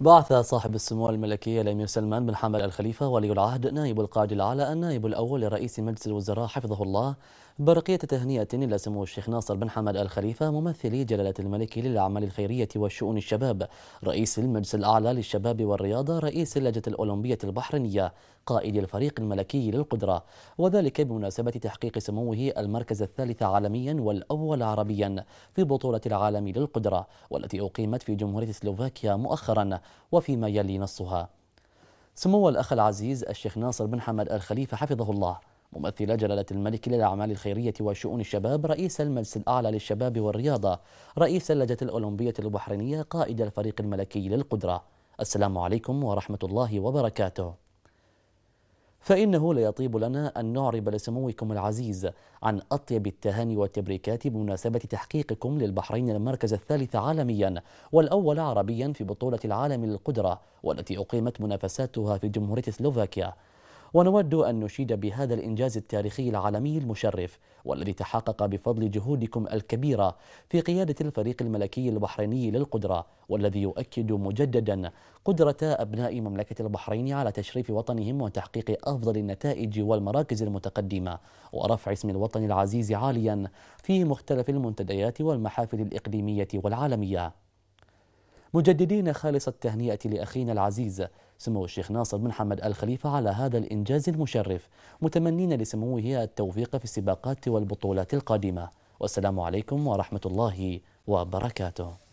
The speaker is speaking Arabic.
بعث صاحب السمو الملكي الأمير سلمان بن حمد الخليفة ولي العهد نائب القائد الأعلى النائب الأول لرئيس مجلس الوزراء حفظه الله برقية تهنئة إلى سمو الشيخ ناصر بن حمد الخليفة ممثلي جلالة الملك للأعمال الخيرية والشؤون الشباب رئيس المجلس الأعلى للشباب والرياضة رئيس اللجنة الأولمبية البحرينية قائد الفريق الملكي للقدرة وذلك بمناسبة تحقيق سموه المركز الثالث عالميا والأول عربيا في بطولة العالم للقدرة والتي أقيمت في جمهورية سلوفاكيا مؤخرا وفيما يلي نصها سمو الأخ العزيز الشيخ ناصر بن حمد الخليفة حفظه الله ممثل جلالة الملك للأعمال الخيرية وشؤون الشباب رئيس المجلس الأعلى للشباب والرياضة رئيس اللجنة الأولمبية البحرينية قائد الفريق الملكي للقدرة السلام عليكم ورحمة الله وبركاته فإنه ليطيب لنا أن نعرب لسموكم العزيز عن أطيب التهاني والتبريكات بمناسبة تحقيقكم للبحرين المركز الثالث عالميا والأول عربيا في بطولة العالم للقدرة والتي أقيمت منافساتها في جمهورية سلوفاكيا ونود أن نشيد بهذا الإنجاز التاريخي العالمي المشرف والذي تحقق بفضل جهودكم الكبيرة في قيادة الفريق الملكي البحريني للقدرة والذي يؤكد مجددا قدرة أبناء مملكة البحرين على تشريف وطنهم وتحقيق أفضل النتائج والمراكز المتقدمة ورفع اسم الوطن العزيز عاليا في مختلف المنتديات والمحافل الإقليمية والعالمية مجددين خالص التهنئة لأخينا العزيز سمو الشيخ ناصر بن حمد الخليفة على هذا الإنجاز المشرف متمنين لسموه التوفيق في السباقات والبطولات القادمة والسلام عليكم ورحمة الله وبركاته